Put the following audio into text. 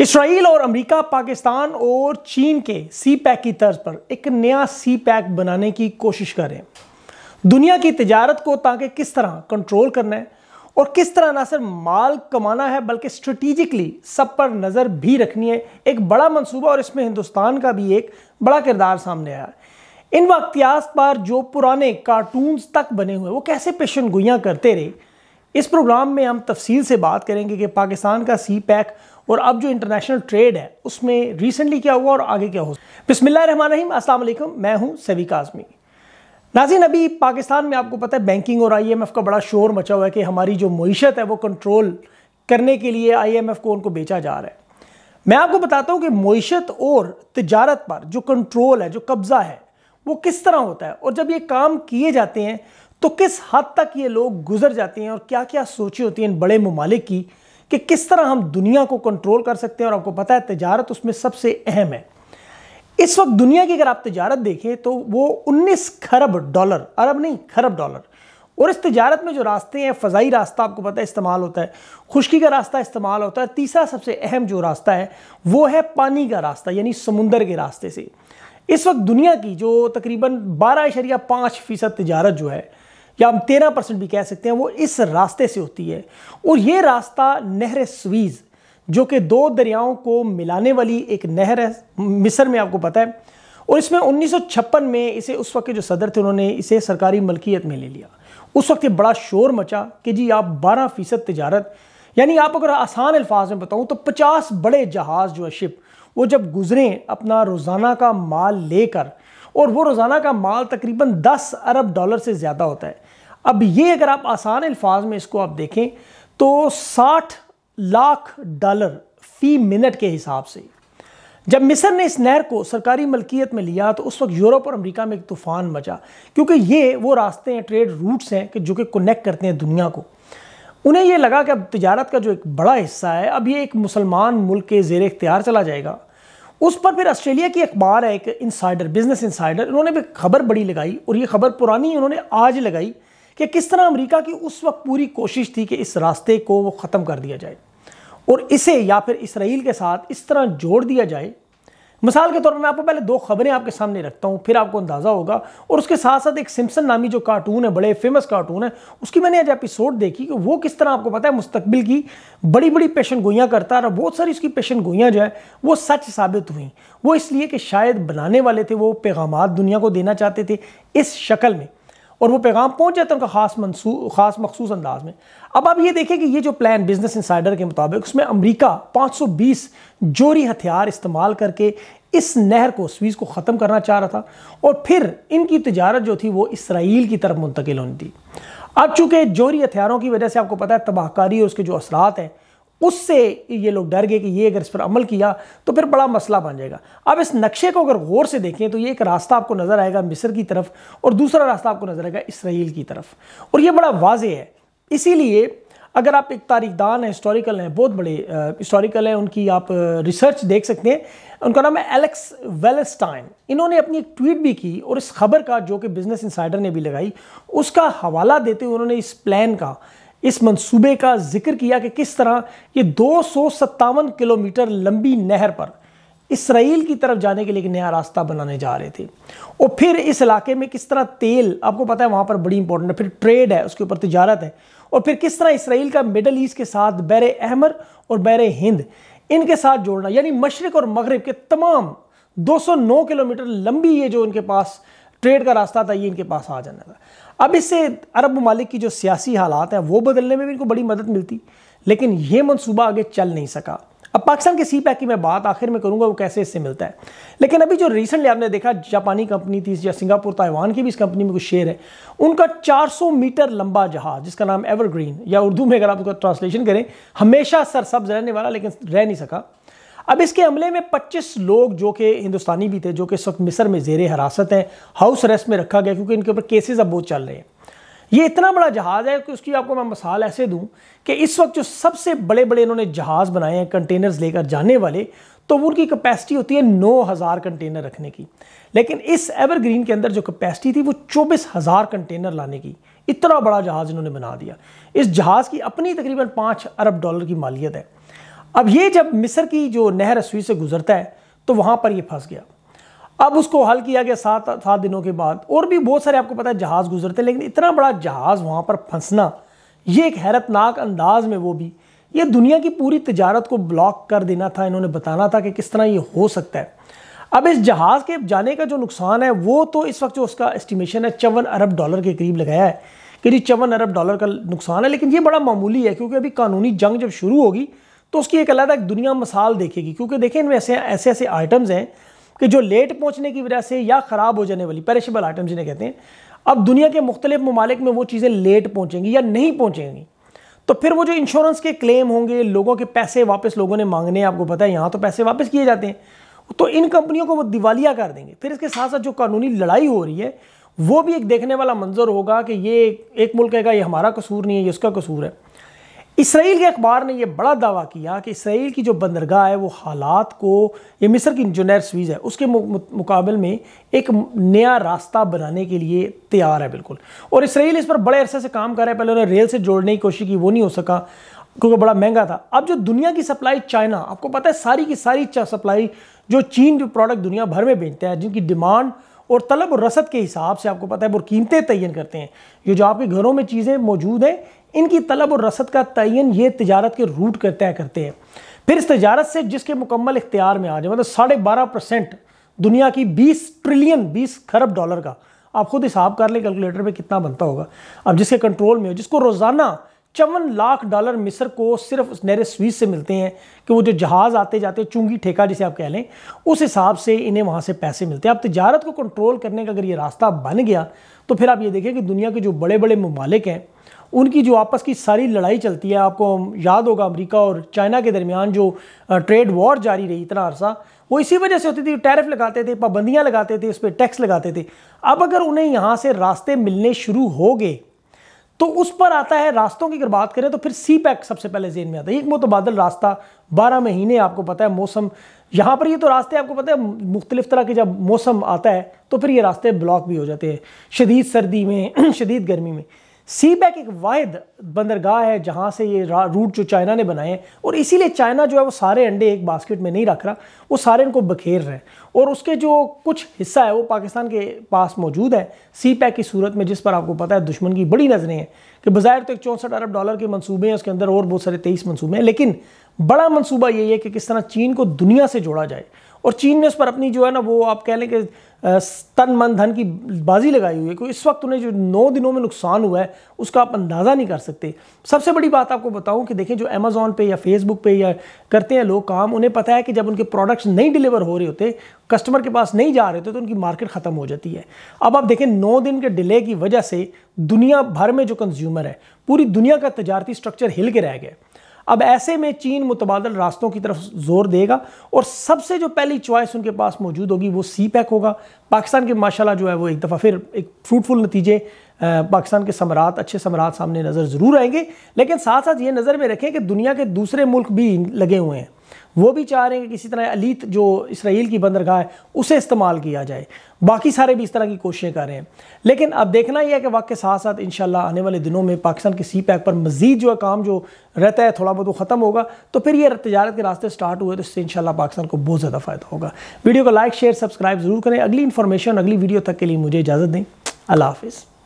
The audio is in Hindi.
इसराइल और अमेरिका पाकिस्तान और चीन के सी पैक की तर्ज पर एक नया सी पैक बनाने की कोशिश करें दुनिया की तजारत को ताकि किस तरह कंट्रोल करना है और किस तरह ना सिर्फ माल कमाना है बल्कि स्ट्रेटिजिकली सब पर नज़र भी रखनी है एक बड़ा मंसूबा और इसमें हिंदुस्तान का भी एक बड़ा किरदार सामने आया इन वक्तियात पर जो पुराने कार्टून्स तक बने हुए वो कैसे पेशन गोइयाँ करते रहे इस प्रोग्राम में हम तफसील से बात करेंगे कि पाकिस्तान का सी पैक और अब जो इंटरनेशनल ट्रेड है उसमें रिसेंटली क्या हुआ और आगे क्या हो बिसमीम असल मैं हूँ सवीक आज़मी नाजिन अभी पाकिस्तान में आपको पता है बैंकिंग और आईएमएफ का बड़ा शोर मचा हुआ है कि हमारी जो मीशत है वो कंट्रोल करने के लिए आईएमएफ को उनको बेचा जा रहा है मैं आपको बताता हूँ कि मीशत और तजारत पर जो कंट्रोल है जो कब्ज़ा है वो किस तरह होता है और जब ये काम किए जाते हैं तो किस हद तक ये लोग गुजर जाते हैं और क्या क्या सोची होती हैं इन बड़े ममालिक की कि किस तरह हम दुनिया को कंट्रोल कर सकते हैं और आपको पता है तजारत उसमें सबसे अहम है इस वक्त दुनिया की अगर आप तजारत देखें तो वो 19 खरब डॉलर अरब नहीं खरब डॉलर और इस तजारत में जो रास्ते हैं फ़जाई रास्ता आपको पता है इस्तेमाल होता है खुशकी का रास्ता इस्तेमाल होता है तीसरा सबसे अहम जो रास्ता है वो है पानी का रास्ता यानी समुंदर के रास्ते से इस वक्त दुनिया की जो तकरीबन बारह इशरिया पाँच फ़ीसद तजारत जो है या हम तेरह परसेंट भी कह सकते हैं वो इस रास्ते से होती है और ये रास्ता नहर स्वीज़ जो कि दो दरियाओं को मिलाने वाली एक नहर है मिस्र में आपको पता है और इसमें 1956 में इसे उस वक्त के जो सदर थे उन्होंने इसे सरकारी मलकियत में ले लिया उस वक्त ये बड़ा शोर मचा कि जी आप बारह फ़ीसद तजारत यानी आप अगर आसान अल्फाज में बताऊँ तो पचास बड़े जहाज़ जो है शिप वो जब गुजरें अपना रोज़ाना का माल लेकर और वो रोज़ाना का माल तकरीबन 10 अरब डॉलर से ज़्यादा होता है अब ये अगर आप आसान अल्फाज में इसको आप देखें तो 60 लाख डॉलर फ़ी मिनट के हिसाब से जब मिसर ने इस नहर को सरकारी मलकियत में लिया तो उस वक्त यूरोप और अमेरिका में एक तूफान मचा क्योंकि ये वो रास्ते हैं ट्रेड रूट्स हैं कि जो कि कनेक्ट करते हैं दुनिया को उन्हें यह लगा कि अब तजारत का जो एक बड़ा हिस्सा है अब ये एक मुसलमान मुल्क के जेर इख्तियार चला जाएगा उस पर फिर ऑस्ट्रेलिया की अखबार है एक इंसाइडर बिजनेस इंसाइडर उन्होंने भी खबर बड़ी लगाई और ये खबर पुरानी उन्होंने आज लगाई कि किस तरह अमेरिका की उस वक्त पूरी कोशिश थी कि इस रास्ते को वो ख़त्म कर दिया जाए और इसे या फिर इसराइल के साथ इस तरह जोड़ दिया जाए मिसाल के तौर पर मैं आपको पहले दो खबरें आपके सामने रखता हूँ फिर आपको अंदाज़ा होगा और उसके साथ साथ एक सिमसन नामी जो कार्टून है बड़े फेमस कार्टून है उसकी मैंने आज एपिसोड देखी कि वो किस तरह आपको पता है मुस्तबिल की बड़ी बड़ी पेशन गोइयाँ करता है और बहुत सारी उसकी पेशन गोइयाँ जो है वो सच साबित हुई वो इसलिए कि शायद बनाने वाले थे वो पैगाम दुनिया को देना चाहते थे इस शक्ल में और वो पैगाम पहुंच जाता है उनका खास मनसू खास मखसूस अंदाज में अब आप ये देखें कि ये जो प्लान बिजनेस इंसाइडर के मुताबिक उसमें सौ बीस जोरी हथियार इस्तेमाल करके इस नहर को स्वीज को ख़त्म करना चाह रहा था और फिर इनकी तजारत जो थी वो इसराइल की तरफ मुंतकिल होनी थी अब चूँकि जोरी हथियारों की वजह से आपको पता है तबाहकारी और उसके जो असरात हैं उससे ये लोग डर गए कि ये अगर इस पर अमल किया तो फिर बड़ा मसला बन जाएगा अब इस नक्शे को अगर गौर से देखें तो ये एक रास्ता आपको नज़र आएगा मिस्र की तरफ और दूसरा रास्ता आपको नज़र आएगा इसराइल की तरफ और ये बड़ा वाज है इसीलिए अगर आप एक तारीखदान हैं हिस्टोरिकल हैं बहुत बड़े हिस्टोरिकल हैं उनकी आप रिसर्च देख सकते हैं उनका नाम है एलेक्स वेलेस्टाइन इन्होंने अपनी एक ट्वीट भी की और इस खबर का जो कि बिज़नेस इंसाइडर ने भी लगाई उसका हवाला देते हुए उन्होंने इस प्लान का इस मंसूबे का जिक्र किया कि किस तरह ये दो किलोमीटर लंबी नहर पर इसराइल की तरफ जाने के लिए एक नया रास्ता बनाने जा रहे थे और फिर इस इलाके में किस तरह तेल आपको पता है वहाँ पर बड़ी इंपॉर्टेंट है फिर ट्रेड है उसके ऊपर तजारत है और फिर किस तरह इसराइल का मिडल ईस्ट के साथ बैर अहमर और बैर हिंद इनके साथ जोड़ना यानी मशरक और मगरब के तमाम 209 किलोमीटर लंबी ये जो इनके पास ट्रेड का रास्ता था ये इनके पास आ जाना था अब इससे अरब ममालिक की जो सियासी हालात हैं वो बदलने में भी इनको बड़ी मदद मिलती लेकिन ये मनसूबा आगे चल नहीं सका अब पाकिस्तान के सी पैक की मैं बात आखिर में करूंगा वो कैसे इससे मिलता है लेकिन अभी जो रिसेंटली आपने देखा जापानी कंपनी थी या सिंगापुर ताइवान की भी इस कंपनी में कुछ शेयर है उनका 400 मीटर लंबा जहाज जिसका नाम एवरग्रीन या उर्दू में अगर आप उसका ट्रांसलेशन करें हमेशा सरसब्ज रहने वाला लेकिन रह नहीं सका अब इसके हमले में 25 लोग जो कि हिंदुस्तानी भी थे जो कि इस वक्त मिस्र में जेर हरासत हैं हाउस अरेस्ट में रखा गया क्योंकि इनके ऊपर केसेस अब बहुत चल रहे हैं ये इतना बड़ा जहाज़ है कि उसकी आपको मैं मिसाल ऐसे दूँ कि इस वक्त जो सबसे बड़े बड़े इन्होंने जहाज़ बनाए हैं कंटेनर्स लेकर जाने वाले तो वो उनकी कैपेसिटी होती है नौ हज़ार कंटेनर रखने की लेकिन इस एवरग्रीन के अंदर जो कैपेसिटी थी वो चौबीस हज़ार कंटेनर लाने की इतना बड़ा जहाज़ इन्होंने बना दिया इस जहाज़ की अपनी तकरीबन पाँच अरब डॉलर की मालियत है अब ये जब मिस्र की जो नहर सुई से गुजरता है तो वहाँ पर ये फंस गया अब उसको हल किया गया सात सात दिनों के बाद और भी बहुत सारे आपको पता है जहाज़ गुजरते लेकिन इतना बड़ा जहाज़ वहाँ पर फंसना ये एक हैरतनाक अंदाज में वो भी ये दुनिया की पूरी तजारत को ब्लॉक कर देना था इन्होंने बताना था कि किस तरह ये हो सकता है अब इस जहाज़ के जाने का जो नुकसान है वो तो इस वक्त जो उसका एस्टिमेशन है चौवन अरब डॉलर के करीब लगाया है कि जी चौवन अरब डॉलर का नुकसान है लेकिन ये बड़ा मामूली है क्योंकि अभी कानूनी जंग जब शुरू होगी तो उसकी एक अलग दुनिया मिसाल देखेगी क्योंकि देखें इनमें ऐसे ऐसे ऐसे आइटम्स हैं कि जो लेट पहुँचने की वजह से या ख़राब हो जाने वाली पेरिशबल आइटम्स जिन्हें कहते हैं अब दुनिया के मुख्तलिफ ममालिक में वो चीज़ें लेट पहुँचेंगी या नहीं पहुँचेंगी तो फिर वो जो इंश्योरेंस के क्लेम होंगे लोगों के पैसे वापस लोगों ने मांगने आपको पता है यहाँ तो पैसे वापस किए जाते हैं तो इन कंपनियों को वो दिवालिया कर देंगे फिर इसके साथ साथ जो कानूनी लड़ाई हो रही है वो भी एक देखने वाला मंजर होगा कि ये एक मुल्क है ये हमारा कसूर नहीं है ये उसका कसूर है इसराइल के अखबार ने यह बड़ा दावा किया कि इसराइल की जो बंदरगाह है वो हालात को ये मिस्र की जो नैर स्वीज़ है उसके मुकाबल में एक नया रास्ता बनाने के लिए तैयार है बिल्कुल और इसराइल इस पर बड़े अरसे से काम कर रहा है पहले उन्होंने रेल से जोड़ने की कोशिश की वो नहीं हो सका क्योंकि बड़ा महंगा था अब जो दुनिया की सप्लाई चाइना आपको पता है सारी की सारी सप्लाई जो चीन जो प्रोडक्ट दुनिया भर में बेचता है जिनकी डिमांड और तलब और रसद के हिसाब से आपको पता है वो कीमतें तयन करते हैं ये जो आपके घरों में चीज़ें मौजूद हैं इनकी तलब और रसद का तयन ये तजारत के रूट कर तय करते हैं फिर इस तजारत से जिसके मुकम्मल इख्तियार में आ जाए मतलब साढ़े बारह परसेंट दुनिया की बीस ट्रिलियन बीस खरब डॉलर का आप खुद हिसाब कर लें कैलकुलेटर पर कितना बनता होगा अब जिसके कंट्रोल में हो जिसको रोज़ाना चौवन लाख डॉलर मिस्र को सिर्फ नहर स्वीज से मिलते हैं कि वो जो जहाज़ आते जाते चुंगी ठेका जिसे आप कह लें उस हिसाब से इन्हें वहाँ से पैसे मिलते हैं अब तजारत को कंट्रोल करने का अगर ये रास्ता बन गया तो फिर आप ये देखें कि दुनिया के जो बड़े बड़े ममालिक हैं उनकी जो आपस की सारी लड़ाई चलती है आपको याद होगा अमेरिका और चाइना के दरमियान जो ट्रेड वॉर जारी रही इतना अरसा वो इसी वजह से होती थी टैरिफ लगाते थे पाबंदियाँ लगाते थे उस पर टैक्स लगाते थे अब अगर उन्हें यहाँ से रास्ते मिलने शुरू हो गए तो उस पर आता है रास्तों की अगर बात करें तो फिर सी पैक सबसे पहले जेन में आता है एक मुतबादल रास्ता बारह महीने आपको पता है मौसम यहाँ पर ये तो रास्ते आपको पता है मुख्तलिफ तरह के जब मौसम आता है तो फिर ये रास्ते ब्लॉक भी हो जाते हैं शदीद सर्दी में शदीद गर्मी में सीबैक एक वायद बंदरगाह है जहाँ से ये रूट जो चाइना ने बनाए हैं और इसीलिए चाइना जो है वो सारे अंडे एक बास्केट में नहीं रख रहा वो सारे इनको बखेर रहे हैं और उसके जो कुछ हिस्सा है वो पाकिस्तान के पास मौजूद है सी पैक की सूरत में जिस पर आपको पता है दुश्मन की बड़ी नज़रें हैं कि बाज़ाहिर तो एक चौंसठ अरब डॉलर के मनसूबे हैं उसके अंदर और बहुत सारे तेईस मनसूबे हैं लेकिन बड़ा मनसूबा यही है कि किस तरह चीन को दुनिया से जोड़ा जाए और चीन ने उस पर अपनी जो है ना वो आप कह लें कि तन मन धन की बाजी लगाई हुई है क्योंकि इस वक्त उन्हें जो नौ दिनों में नुकसान हुआ है उसका आप अंदाज़ा नहीं कर सकते सबसे बड़ी बात आपको बताऊं कि देखें जो अमेज़ोन पे या फेसबुक पे या करते हैं लोग काम उन्हें पता है कि जब उनके प्रोडक्ट्स नहीं डिलीवर हो रहे होते कस्टमर के पास नहीं जा रहे होते तो उनकी मार्केट ख़त्म हो जाती है अब आप देखें नौ दिन के डिले की वजह से दुनिया भर में जो कंज्यूमर है पूरी दुनिया का तजारती स्ट्रक्चर हिल के रह गया अब ऐसे में चीन मुतबादल रास्तों की तरफ जोर देगा और सबसे जो पहली चॉइस उनके पास मौजूद होगी वो सी पैक e होगा पाकिस्तान के माशाला जो है वो एक दफ़ा फिर एक फ्रूटफुल नतीजे पाकिस्तान के समरात अच्छे समरात सामने नज़र ज़रूर आएंगे लेकिन साथ साथ ये नज़र में रखें कि दुनिया के दूसरे मुल्क भी लगे हुए हैं वो भी चाह रहे हैं कि किसी तरह अलीत जो इसराइल की बंदरगाह है उसे इस्तेमाल किया जाए बाकी सारे भी इस तरह की कोशिशें कर रहे हैं लेकिन अब देखना यह है कि वक्त के साथ साथ इन आने वाले दिनों में पाकिस्तान के सी पैक पर मजीद जो है काम जो रहता है थोड़ा बहुत वो ख़त्म होगा तो फिर ये तजारत के रास्ते स्टार्ट हुए तो इससे इन पाकिस्तान को बहुत ज़्यादा फ़ायदा होगा वीडियो को लाइक शेयर सब्सक्राइब ज़रूर करें अगली इन्फॉर्मेशन अगली वीडियो तक के लिए मुझे इजाज़त दें अल्लाह हाफिज़